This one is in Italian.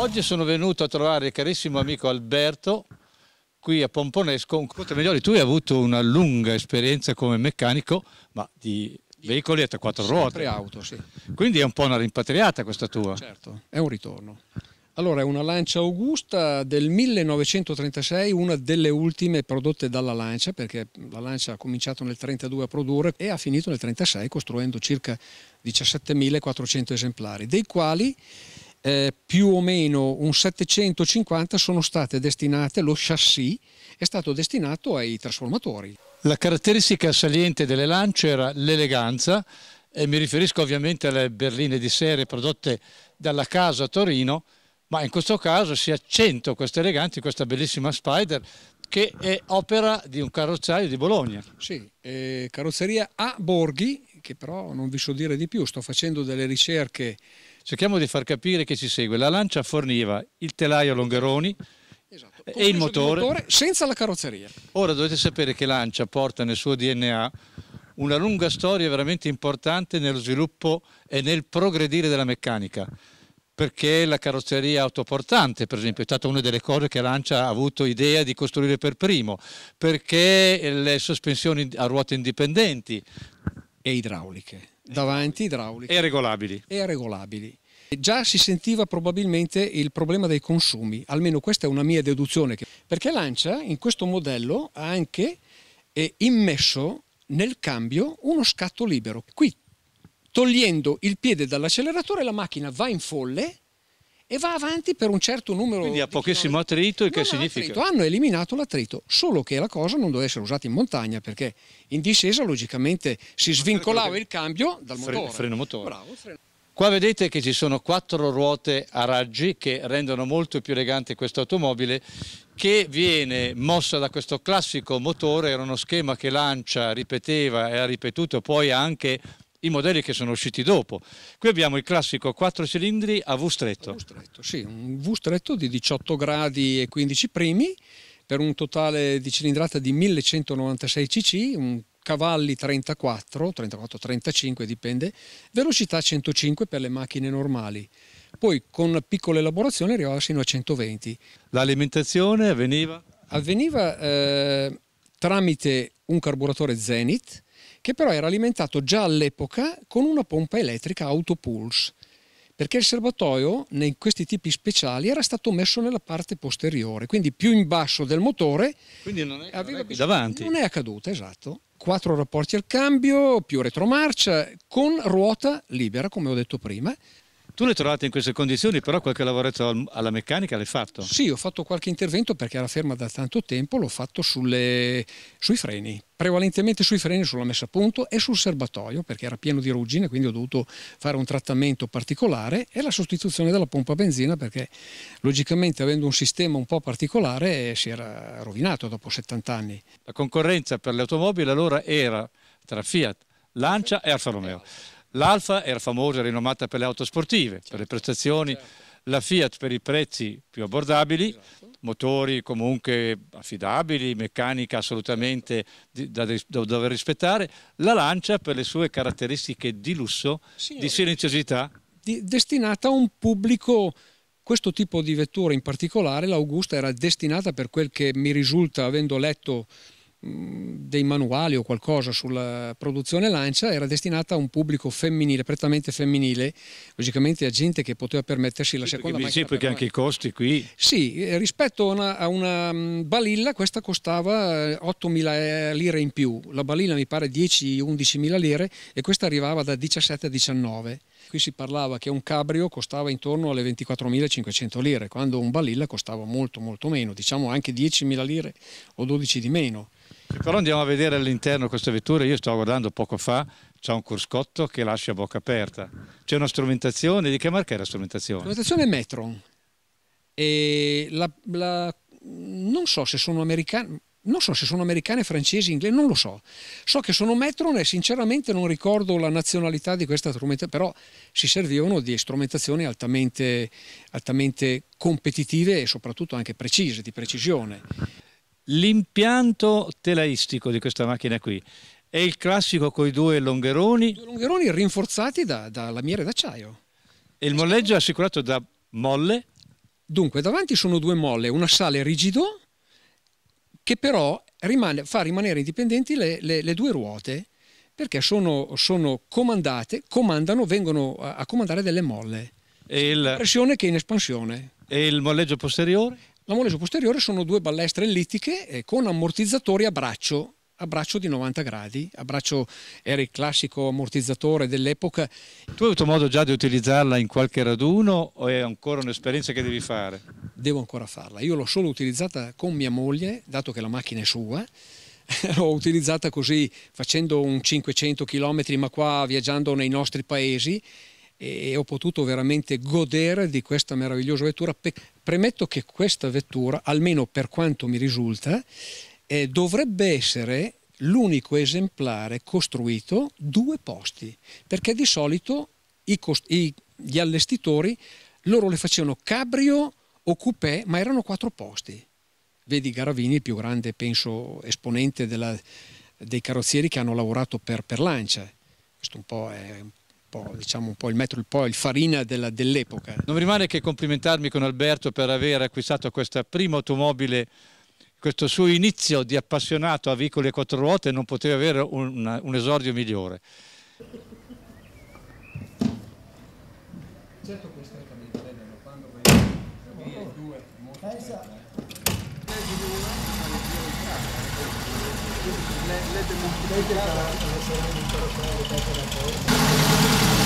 Oggi sono venuto a trovare il carissimo amico Alberto qui a Pomponesco. Ascolta Migliori, tu hai avuto una lunga esperienza come meccanico, ma di veicoli a quattro ruote. auto, sì. Quindi è un po' una rimpatriata questa tua. Certo, è un ritorno. Allora, è una Lancia Augusta del 1936, una delle ultime prodotte dalla Lancia, perché la Lancia ha cominciato nel 1932 a produrre e ha finito nel 1936 costruendo circa 17.400 esemplari, dei quali eh, più o meno un 750 sono state destinate, lo chassis è stato destinato ai trasformatori. La caratteristica saliente delle lance era l'eleganza e mi riferisco ovviamente alle berline di serie prodotte dalla casa Torino, ma in questo caso si accentua questa eleganza questa bellissima Spider che è opera di un carrozzaio di Bologna. Sì, eh, carrozzeria A Borghi, che però non vi so dire di più, sto facendo delle ricerche cerchiamo di far capire che ci segue. La lancia forniva il telaio Longheroni esatto. e il motore. motore. senza la carrozzeria. Ora dovete sapere che Lancia porta nel suo DNA una lunga storia veramente importante nello sviluppo e nel progredire della meccanica perché la carrozzeria autoportante, per esempio, è stata una delle cose che Lancia ha avuto idea di costruire per primo, perché le sospensioni a ruote indipendenti e idrauliche davanti idrauliche. E regolabili. E regolabili. Già si sentiva probabilmente il problema dei consumi, almeno questa è una mia deduzione, perché Lancia in questo modello ha anche eh, immesso nel cambio uno scatto libero. Qui, togliendo il piede dall'acceleratore, la macchina va in folle, e va avanti per un certo numero Quindi a pochissimo attrito, il che significa? Attrito. Hanno eliminato l'attrito, solo che la cosa non doveva essere usata in montagna perché in discesa logicamente si svincolava il cambio dal motore. Freno motore. Bravo, freno. Qua vedete che ci sono quattro ruote a raggi che rendono molto più elegante questa automobile che viene mossa da questo classico motore, era uno schema che Lancia ripeteva e ha ripetuto poi anche i modelli che sono usciti dopo. Qui abbiamo il classico 4 cilindri a V stretto. V stretto sì, un V stretto di 18 gradi e 15 primi per un totale di cilindrata di 1196 cc, un cavalli 34, 34-35 dipende, velocità 105 per le macchine normali. Poi con piccole elaborazioni arrivava fino a 120. L'alimentazione avveniva? Avveniva eh, tramite un carburatore Zenith che però era alimentato già all'epoca con una pompa elettrica autopulse, perché il serbatoio in questi tipi speciali era stato messo nella parte posteriore, quindi più in basso del motore. Quindi non è, aveva non è bisogno, davanti. Non è accaduta, esatto. Quattro rapporti al cambio, più retromarcia, con ruota libera, come ho detto prima. Tu l'hai trovata in queste condizioni, però qualche lavoretto alla meccanica l'hai fatto? Sì, ho fatto qualche intervento perché era ferma da tanto tempo, l'ho fatto sulle, sui freni, prevalentemente sui freni, sulla messa a punto e sul serbatoio perché era pieno di ruggine, quindi ho dovuto fare un trattamento particolare e la sostituzione della pompa a benzina perché logicamente avendo un sistema un po' particolare si era rovinato dopo 70 anni. La concorrenza per le automobili allora era tra Fiat, Lancia e Alfa Romeo. Eh, L'Alfa era famosa e rinomata per le auto sportive, certo, per le prestazioni, certo. la Fiat per i prezzi più abbordabili, esatto. motori comunque affidabili, meccanica assolutamente da, da, dover rispettare, la Lancia per le sue caratteristiche di lusso, Signori, di silenziosità. Di, destinata a un pubblico questo tipo di vettura in particolare, l'Augusta era destinata per quel che mi risulta avendo letto dei manuali o qualcosa sulla produzione lancia era destinata a un pubblico femminile, prettamente femminile, logicamente a gente che poteva permettersi la sì, seconda macchina. Mi dice perché anche i costi qui... Sì, eh, rispetto a una, a una balilla questa costava 8.000 eh, eh, lire in più, la balilla mi pare 10-11.000 lire e questa arrivava da 17 a 19. Qui si parlava che un cabrio costava intorno alle 24.500 lire, quando un balilla costava molto molto meno, diciamo anche 10.000 lire o 12 di meno. Però andiamo a vedere all'interno questa vettura, io stavo guardando poco fa, c'è un cruscotto che lascia a bocca aperta, c'è una strumentazione, di che marca è la strumentazione? La strumentazione è Metron, e la, la, non so se sono americani, non so se sono americane, francesi, inglesi, non lo so. So che sono Metron e sinceramente non ricordo la nazionalità di questa strumentazione, però si servivano di strumentazioni altamente, altamente competitive e soprattutto anche precise, di precisione. L'impianto telaistico di questa macchina qui è il classico con i due longheroni. Due longheroni rinforzati da, da lamiere d'acciaio. E il molleggio è assicurato da molle? Dunque, davanti sono due molle, una sale rigido che però rimane, fa rimanere indipendenti le, le, le due ruote perché sono, sono, comandate, comandano, vengono a, a comandare delle molle. E il... Pressione che è in espansione. E il molleggio posteriore? La moleggio posteriore sono due ballestre ellittiche eh, con ammortizzatori a braccio, a braccio di 90 gradi, a braccio era il classico ammortizzatore dell'epoca. Tu hai avuto modo già di utilizzarla in qualche raduno o è ancora un'esperienza che devi fare? Devo ancora farla, io l'ho solo utilizzata con mia moglie, dato che la macchina è sua, l'ho utilizzata così facendo un 500 km ma qua viaggiando nei nostri paesi e ho potuto veramente godere di questa meravigliosa vettura. Premetto che questa vettura, almeno per quanto mi risulta, eh, dovrebbe essere l'unico esemplare costruito due posti, perché di solito i i, gli allestitori loro le facevano cabrio o coupé, ma erano quattro posti. Vedi Garavini, il più grande, penso, esponente della, dei carrozzieri che hanno lavorato per, per Lancia. Questo un po' è un po', diciamo un po' il metro, un po' il farina dell'epoca. non mi rimane che complimentarmi con Alberto per aver acquistato questa prima automobile questo suo inizio di appassionato a veicoli a quattro ruote non poteva avere un, un esordio migliore. Certo questa è la quando vai a due, molto eh le L'ete multiplicata. L'ete multiplicata.